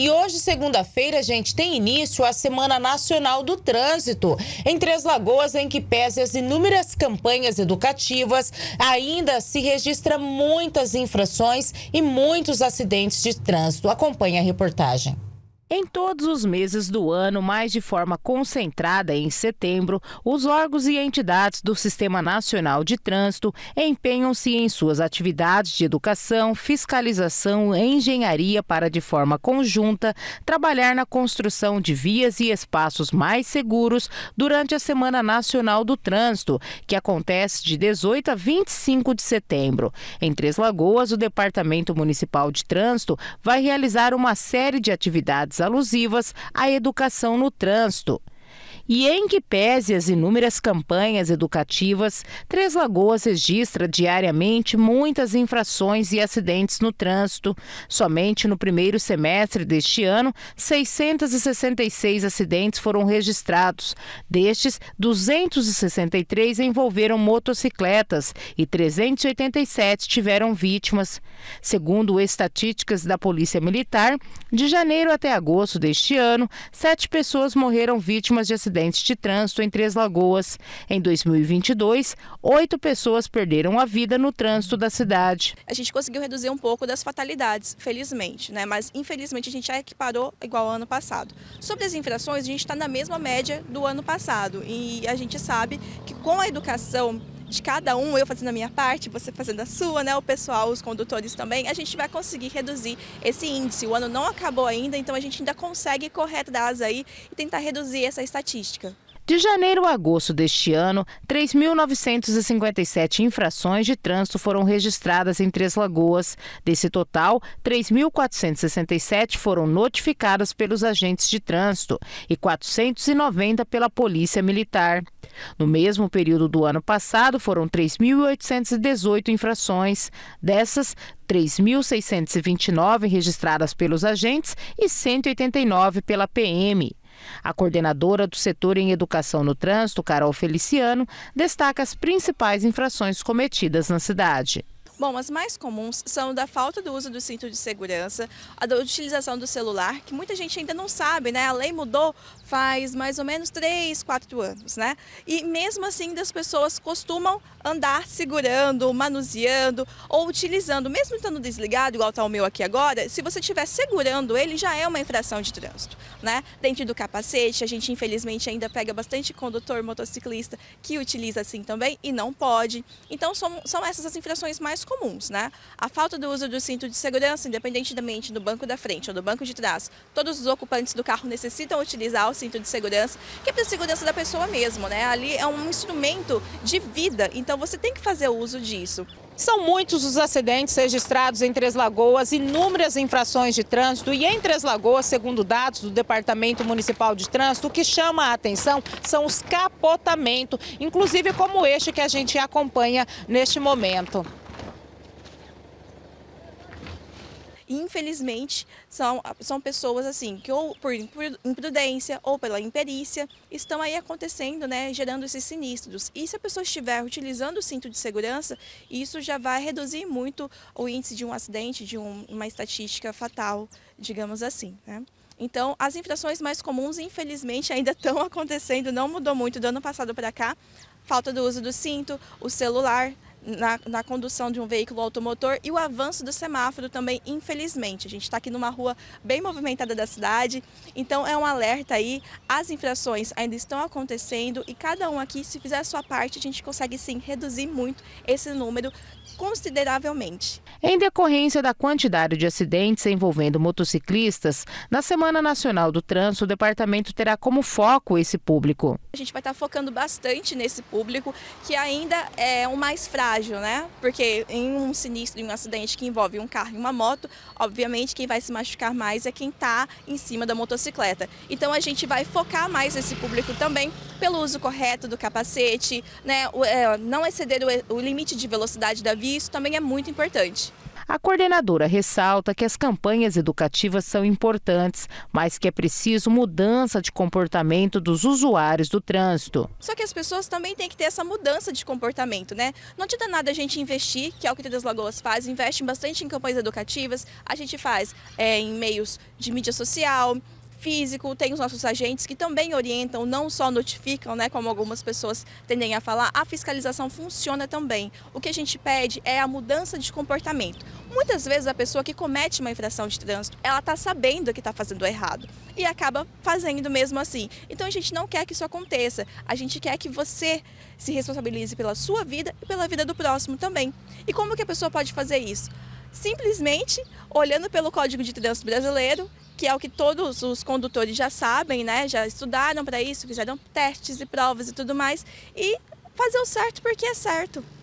E hoje, segunda-feira, gente, tem início a Semana Nacional do Trânsito. Em Três Lagoas, em que pese as inúmeras campanhas educativas, ainda se registra muitas infrações e muitos acidentes de trânsito. Acompanhe a reportagem. Em todos os meses do ano, mas de forma concentrada em setembro, os órgãos e entidades do Sistema Nacional de Trânsito empenham-se em suas atividades de educação, fiscalização e engenharia para, de forma conjunta, trabalhar na construção de vias e espaços mais seguros durante a Semana Nacional do Trânsito, que acontece de 18 a 25 de setembro. Em Três Lagoas, o Departamento Municipal de Trânsito vai realizar uma série de atividades alusivas à educação no trânsito. E em que pese as inúmeras campanhas educativas, Três Lagoas registra diariamente muitas infrações e acidentes no trânsito. Somente no primeiro semestre deste ano, 666 acidentes foram registrados. Destes, 263 envolveram motocicletas e 387 tiveram vítimas. Segundo estatísticas da Polícia Militar, de janeiro até agosto deste ano, sete pessoas morreram vítimas de acidentes acidentes de trânsito em Três Lagoas. Em 2022, oito pessoas perderam a vida no trânsito da cidade. A gente conseguiu reduzir um pouco das fatalidades, felizmente, né? mas infelizmente a gente já equiparou igual ao ano passado. Sobre as infrações, a gente está na mesma média do ano passado e a gente sabe que com a educação de cada um, eu fazendo a minha parte, você fazendo a sua, né, o pessoal, os condutores também, a gente vai conseguir reduzir esse índice. O ano não acabou ainda, então a gente ainda consegue correr atrás aí e tentar reduzir essa estatística. De janeiro a agosto deste ano, 3.957 infrações de trânsito foram registradas em Três Lagoas. Desse total, 3.467 foram notificadas pelos agentes de trânsito e 490 pela Polícia Militar. No mesmo período do ano passado, foram 3.818 infrações. Dessas, 3.629 registradas pelos agentes e 189 pela PM. A coordenadora do setor em educação no trânsito, Carol Feliciano, destaca as principais infrações cometidas na cidade. Bom, as mais comuns são da falta do uso do cinto de segurança, a da utilização do celular, que muita gente ainda não sabe, né? A lei mudou faz mais ou menos 3, 4 anos, né? E mesmo assim, as pessoas costumam andar segurando, manuseando ou utilizando, mesmo estando desligado, igual está o meu aqui agora, se você estiver segurando ele, já é uma infração de trânsito, né? Dentro do capacete, a gente infelizmente ainda pega bastante condutor motociclista que utiliza assim também e não pode. Então, são, são essas as infrações mais comuns comuns, né? A falta do uso do cinto de segurança, independentemente do banco da frente ou do banco de trás, todos os ocupantes do carro necessitam utilizar o cinto de segurança, que é para a segurança da pessoa mesmo, né? Ali é um instrumento de vida, então você tem que fazer o uso disso. São muitos os acidentes registrados em Três Lagoas, inúmeras infrações de trânsito e em Três Lagoas, segundo dados do Departamento Municipal de Trânsito, o que chama a atenção são os capotamentos, inclusive como este que a gente acompanha neste momento. infelizmente, são, são pessoas assim, que ou por imprudência ou pela imperícia, estão aí acontecendo, né, gerando esses sinistros. E se a pessoa estiver utilizando o cinto de segurança, isso já vai reduzir muito o índice de um acidente, de um, uma estatística fatal, digamos assim, né? Então, as infrações mais comuns, infelizmente, ainda estão acontecendo, não mudou muito do ano passado para cá. Falta do uso do cinto, o celular, na, na, condução de um veículo automotor e o avanço do semáforo também, infelizmente. A gente está aqui numa rua bem movimentada da cidade, então é um alerta aí. As infrações ainda estão acontecendo e cada um aqui, se fizer a sua parte, a gente consegue sim reduzir muito esse número consideravelmente. Em decorrência da quantidade de acidentes envolvendo motociclistas, na Semana Nacional do Trânsito, o departamento terá como foco esse público. A gente vai estar tá focando bastante nesse público, que ainda é o mais fraco né? Porque em um sinistro, em um acidente que envolve um carro e uma moto, obviamente quem vai se machucar mais é quem está em cima da motocicleta. Então a gente vai focar mais esse público também pelo uso correto do capacete, né? É, não exceder o limite de velocidade da via, isso também é muito importante. A coordenadora ressalta que as campanhas educativas são importantes, mas que é preciso mudança de comportamento dos usuários do trânsito. Só que as pessoas também têm que ter essa mudança de comportamento, né? Não adianta nada a gente investir, que é o que das Lagoas faz, investe bastante em campanhas educativas, a gente faz é, em meios de mídia social, físico, tem os nossos agentes que também orientam, não só notificam, né, como algumas pessoas tendem a falar, a fiscalização funciona também. O que a gente pede é a mudança de comportamento. Muitas vezes a pessoa que comete uma infração de trânsito, ela está sabendo que está fazendo errado e acaba fazendo mesmo assim. Então a gente não quer que isso aconteça, a gente quer que você se responsabilize pela sua vida e pela vida do próximo também. E como que a pessoa pode fazer isso? Simplesmente olhando pelo Código de Trânsito Brasileiro que é o que todos os condutores já sabem, né? Já estudaram para isso, fizeram testes e provas e tudo mais. E fazer o certo porque é certo.